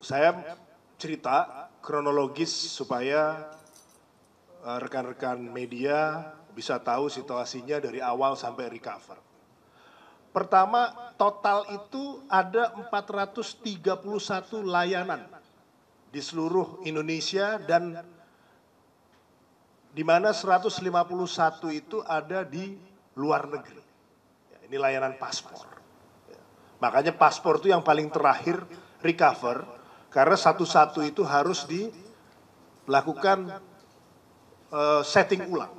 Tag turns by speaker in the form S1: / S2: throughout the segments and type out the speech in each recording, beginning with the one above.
S1: Saya cerita kronologis supaya eh, rekan-rekan media bisa tahu situasinya dari awal sampai recover. Pertama, total itu ada 431 layanan di seluruh Indonesia dan di mana 151 itu ada di luar negeri. Ya, ini layanan paspor. Ya. Makanya paspor itu yang paling terakhir recover karena satu-satu itu harus dilakukan eh, setting ulang.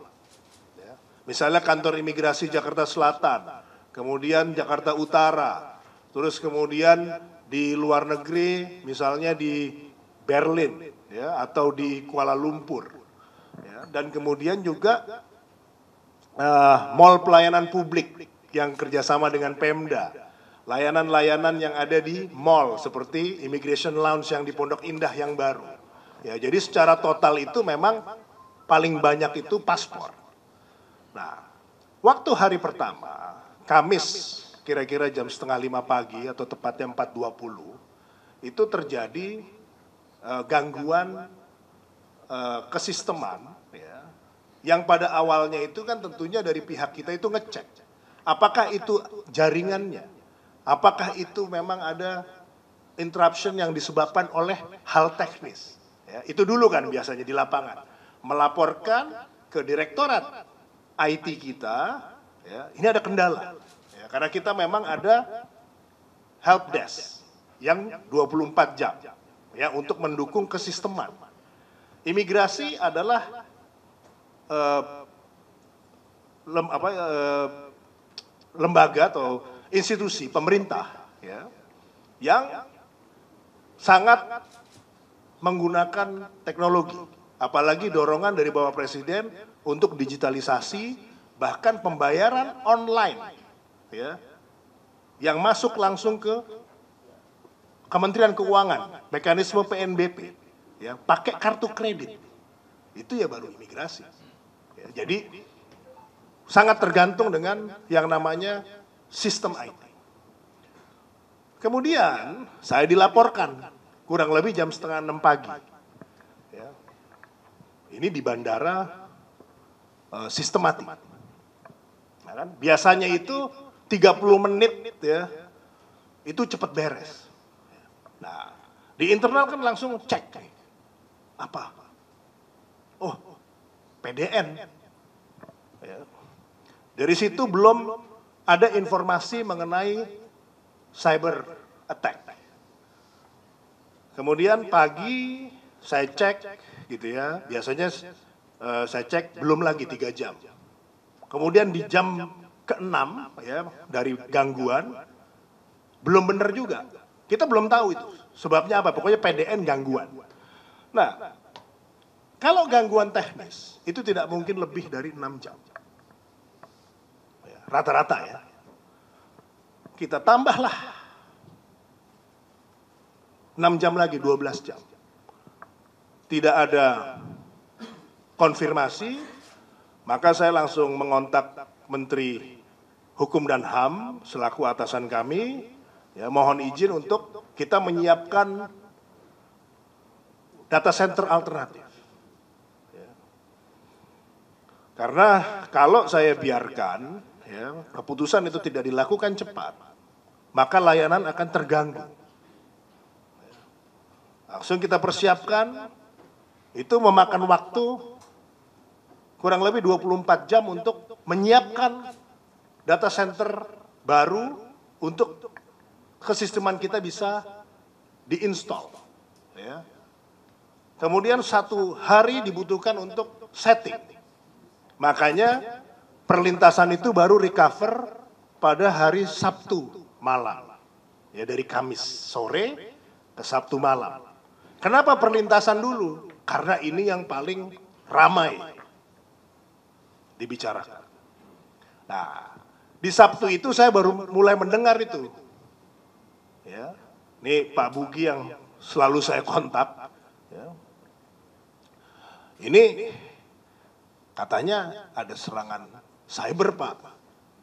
S1: Ya. Misalnya kantor imigrasi Jakarta Selatan, kemudian Jakarta Utara, terus kemudian di luar negeri, misalnya di Berlin ya, atau di Kuala Lumpur. Ya. Dan kemudian juga uh, mall pelayanan publik yang kerjasama dengan Pemda layanan-layanan yang ada di mall seperti immigration lounge yang di Pondok Indah yang baru. Ya, jadi secara total itu memang paling banyak itu paspor. Nah, waktu hari pertama, Kamis kira-kira jam setengah lima pagi atau tepatnya 4.20, itu terjadi uh, gangguan uh, kesisteman ya, yang pada awalnya itu kan tentunya dari pihak kita itu ngecek. Apakah itu jaringannya? Apakah itu memang ada interruption yang disebabkan oleh hal teknis? Ya, itu dulu kan biasanya di lapangan. Melaporkan ke direktorat IT kita, ya, ini ada kendala. Ya, karena kita memang ada help desk yang 24 jam ya untuk mendukung kesisteman. Imigrasi adalah uh, lem, apa, uh, lembaga atau institusi pemerintah ya, yang sangat menggunakan teknologi, apalagi dorongan dari Bapak Presiden untuk digitalisasi bahkan pembayaran online ya yang masuk langsung ke Kementerian Keuangan, mekanisme PNBP ya pakai kartu kredit. Itu ya baru imigrasi. Ya, jadi sangat tergantung dengan yang namanya sistem IT. Kemudian saya dilaporkan kurang lebih jam setengah enam pagi. Ya. Ini di bandara uh, sistematik. Ya kan? Biasanya itu 30 menit ya, itu cepat beres. Nah, di internal kan langsung cek. Apa? Oh, PDN. Ya. Dari situ belum ada informasi mengenai cyber attack. Kemudian pagi saya cek gitu ya, biasanya uh, saya cek belum lagi tiga jam. Kemudian di jam keenam ya dari gangguan belum benar juga. Kita belum tahu itu sebabnya apa, pokoknya PDN gangguan. Nah, kalau gangguan teknis itu tidak mungkin lebih dari enam jam rata-rata ya. Kita tambahlah 6 jam lagi, 12 jam. Tidak ada konfirmasi, maka saya langsung mengontak Menteri Hukum dan HAM selaku atasan kami, ya mohon izin untuk kita menyiapkan data center alternatif. Ya. Karena kalau saya biarkan, ya, keputusan itu tidak dilakukan cepat, maka layanan akan terganggu. Langsung kita persiapkan, itu memakan waktu kurang lebih 24 jam untuk menyiapkan data center baru untuk kesisteman kita bisa diinstal. Ya. Kemudian satu hari dibutuhkan untuk setting. Makanya perlintasan itu baru recover pada hari Sabtu malam. Ya dari Kamis sore ke Sabtu malam. Kenapa perlintasan dulu? Karena ini yang paling ramai dibicarakan. Nah, di Sabtu itu saya baru mulai mendengar itu. Ya. ini Pak Bugi yang selalu saya kontak. Ya. Ini katanya ada serangan cyber pak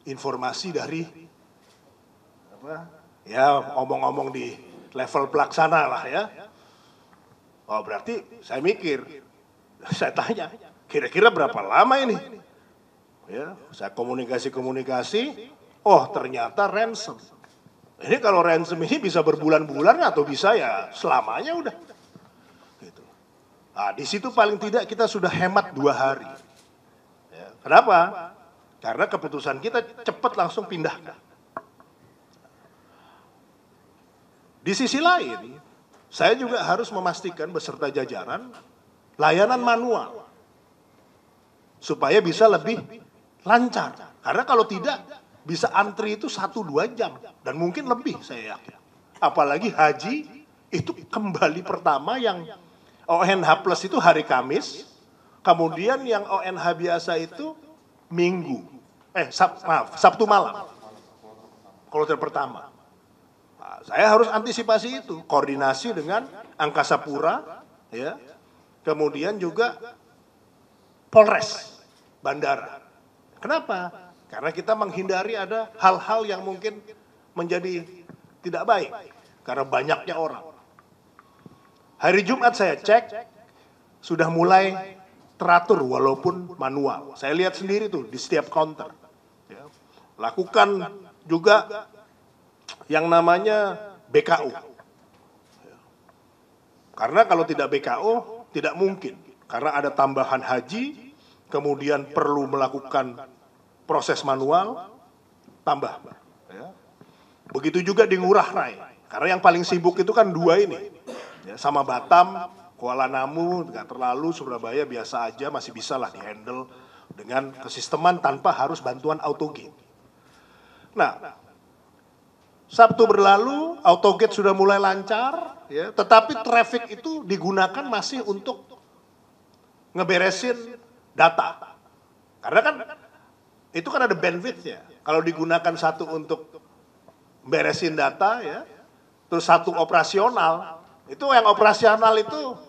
S1: informasi dari apa ya omong-omong di level pelaksana lah ya oh berarti saya mikir saya tanya kira-kira berapa lama ini ya saya komunikasi komunikasi oh ternyata ransom ini kalau ransom ini bisa berbulan-bulan atau bisa ya selamanya udah gitu. nah di situ paling tidak kita sudah hemat dua hari ya, kenapa karena keputusan kita cepat langsung pindahkan. Di sisi lain, saya juga harus memastikan beserta jajaran layanan manual supaya bisa lebih lancar. Karena kalau tidak, bisa antri itu satu dua jam dan mungkin lebih saya yakin. Apalagi haji itu kembali pertama yang ONH plus itu hari Kamis, kemudian yang ONH biasa itu Minggu, eh sab, maaf, Sabtu malam, kloter pertama. Nah, saya harus antisipasi itu, koordinasi dengan Angkasa Pura, ya, kemudian juga Polres, bandara. Kenapa? Karena kita menghindari ada hal-hal yang mungkin menjadi tidak baik karena banyaknya orang. Hari Jumat saya cek sudah mulai teratur walaupun manual. Saya lihat sendiri tuh di setiap counter. Ya. Lakukan juga yang namanya BKO. Ya. Karena kalau tidak BKO tidak mungkin. Karena ada tambahan haji, kemudian perlu melakukan proses manual, tambah. Ya. Begitu juga di Ngurah Rai. Karena yang paling sibuk itu kan dua ini. sama Batam, Kuala Namu nggak terlalu, Surabaya biasa aja masih bisa lah dihandle dengan kesisteman tanpa harus bantuan autogate. Nah, Sabtu berlalu, autogate sudah mulai lancar, ya, tetapi traffic itu digunakan masih untuk ngeberesin data. Karena kan itu kan ada bandwidthnya. Kalau digunakan satu untuk beresin data ya, terus satu operasional, itu yang operasional itu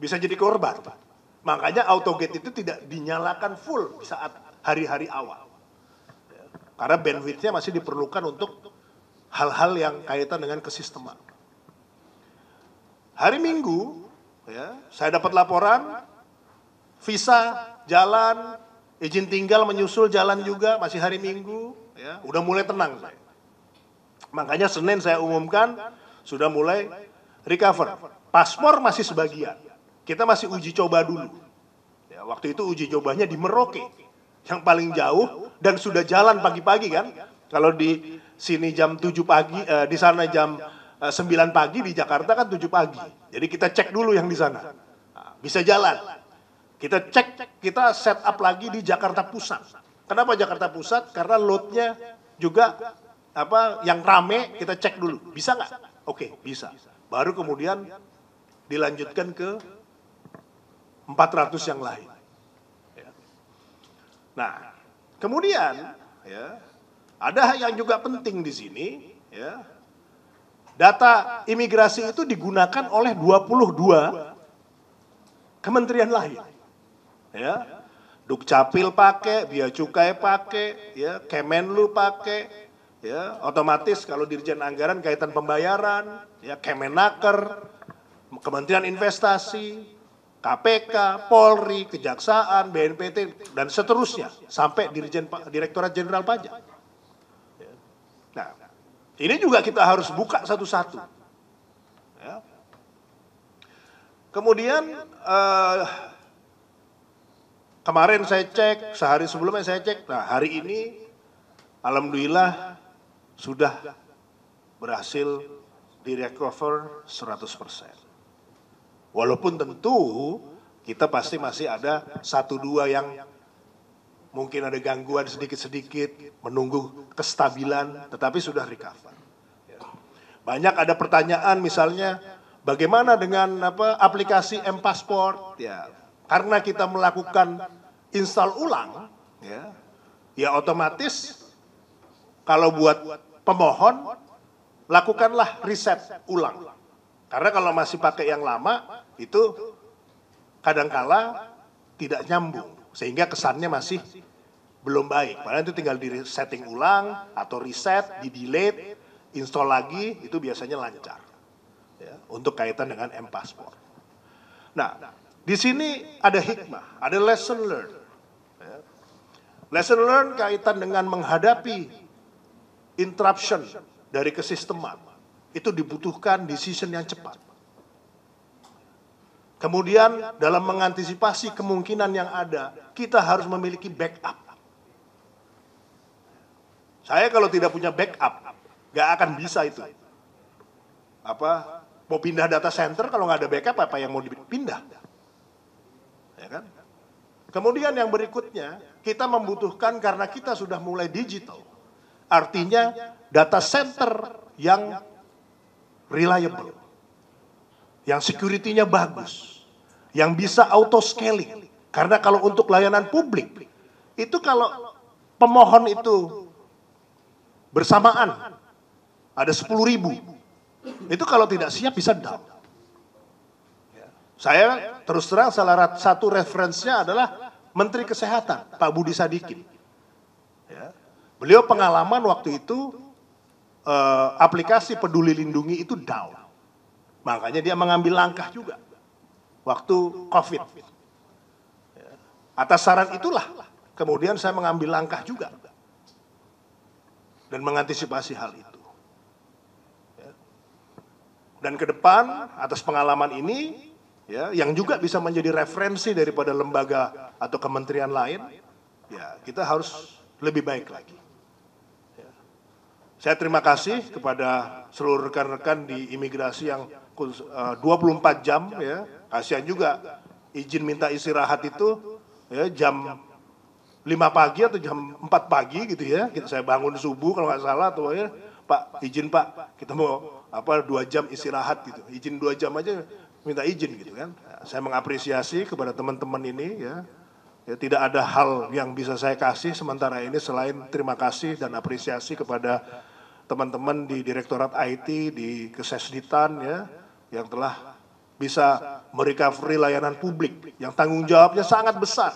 S1: bisa jadi korban. Makanya autogate itu tidak dinyalakan full saat hari-hari awal. Karena bandwidthnya masih diperlukan untuk hal-hal yang kaitan dengan kesisteman. Hari Minggu, ya, saya dapat laporan visa jalan, izin tinggal menyusul jalan juga masih hari Minggu, ya, udah mulai tenang saya. Makanya Senin saya umumkan sudah mulai recover. Paspor masih sebagian. Kita masih uji coba dulu. Ya, waktu itu uji cobanya di Merauke, yang paling jauh dan sudah jalan pagi-pagi kan. Kalau di sini jam 7 pagi, eh, di sana jam 9 eh, pagi, di Jakarta kan 7 pagi. Jadi kita cek dulu yang di sana. Nah, bisa jalan. Kita cek, kita set up lagi di Jakarta Pusat. Kenapa Jakarta Pusat? Karena loadnya juga apa yang rame kita cek dulu bisa nggak oke okay, bisa baru kemudian dilanjutkan ke 400 yang lain. Ya. Nah, kemudian ya, ada yang juga penting di sini, ya. Data imigrasi itu digunakan oleh 22 kementerian lain. Ya. Dukcapil pakai, Bia Cukai pakai, ya, Kemenlu pakai, ya, otomatis kalau Dirjen Anggaran kaitan pembayaran, ya, Kemenaker, Kementerian Investasi, KPK, Polri, Kejaksaan, BNPT, dan seterusnya, sampai Dirjen, Direktorat Jenderal Pajak. Nah, ini juga kita harus buka satu-satu. Ya. Kemudian, eh, kemarin saya cek, sehari sebelumnya saya cek, nah hari ini, Alhamdulillah, sudah berhasil direcover 100%. Walaupun tentu kita pasti masih ada satu dua yang mungkin ada gangguan sedikit-sedikit, menunggu kestabilan, tetapi sudah recover. Banyak ada pertanyaan misalnya, bagaimana dengan apa aplikasi M Passport? Ya, karena kita melakukan install ulang, ya, ya otomatis kalau buat pemohon lakukanlah riset ulang karena kalau masih pakai yang lama itu kadangkala tidak nyambung sehingga kesannya masih belum baik. Padahal itu tinggal di setting ulang atau reset, di delete, install lagi itu biasanya lancar. Ya, untuk kaitan dengan M Passport. Nah, di sini ada hikmah, ada lesson learned. Ya. Lesson learned kaitan dengan menghadapi interruption dari kesisteman itu dibutuhkan decision yang cepat. Kemudian dalam mengantisipasi kemungkinan yang ada, kita harus memiliki backup. Saya kalau tidak punya backup, nggak akan bisa itu. Apa mau pindah data center kalau nggak ada backup apa yang mau dipindah? Ya kan? Kemudian yang berikutnya, kita membutuhkan karena kita sudah mulai digital. Artinya data center yang reliable, yang security-nya bagus, yang bisa auto scaling. Karena kalau untuk layanan publik, itu kalau pemohon itu bersamaan, ada 10 ribu, itu kalau tidak siap bisa down. Saya terus terang salah satu referensinya adalah Menteri Kesehatan, Pak Budi Sadikin. Ya. Beliau pengalaman waktu itu uh, aplikasi peduli lindungi itu down. Makanya dia mengambil langkah juga waktu COVID. Atas saran itulah kemudian saya mengambil langkah juga dan mengantisipasi hal itu. Dan ke depan atas pengalaman ini ya yang juga bisa menjadi referensi daripada lembaga atau kementerian lain, ya kita harus lebih baik lagi. Saya terima kasih kepada seluruh rekan-rekan di imigrasi yang 24 eh, jam ya. Kasihan juga izin minta istirahat itu ya jam 5 pagi atau jam 4 pagi gitu ya. saya bangun subuh kalau nggak salah atau ya Pak izin Pak kita mau apa dua jam istirahat gitu. Izin dua jam aja minta izin gitu kan. Saya mengapresiasi kepada teman-teman ini ya ya, tidak ada hal yang bisa saya kasih sementara ini selain terima kasih dan apresiasi kepada teman-teman di Direktorat IT, di Kesesditan ya, yang telah bisa merecovery layanan publik yang tanggung jawabnya sangat besar.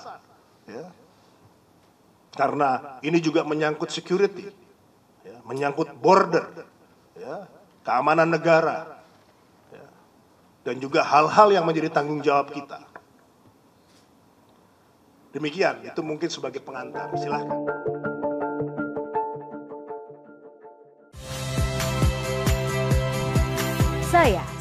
S1: Ya. Karena ini juga menyangkut security, ya, menyangkut border, ya, keamanan negara, ya, dan juga hal-hal yang menjadi tanggung jawab kita. Demikian, itu mungkin sebagai pengantar. Silahkan.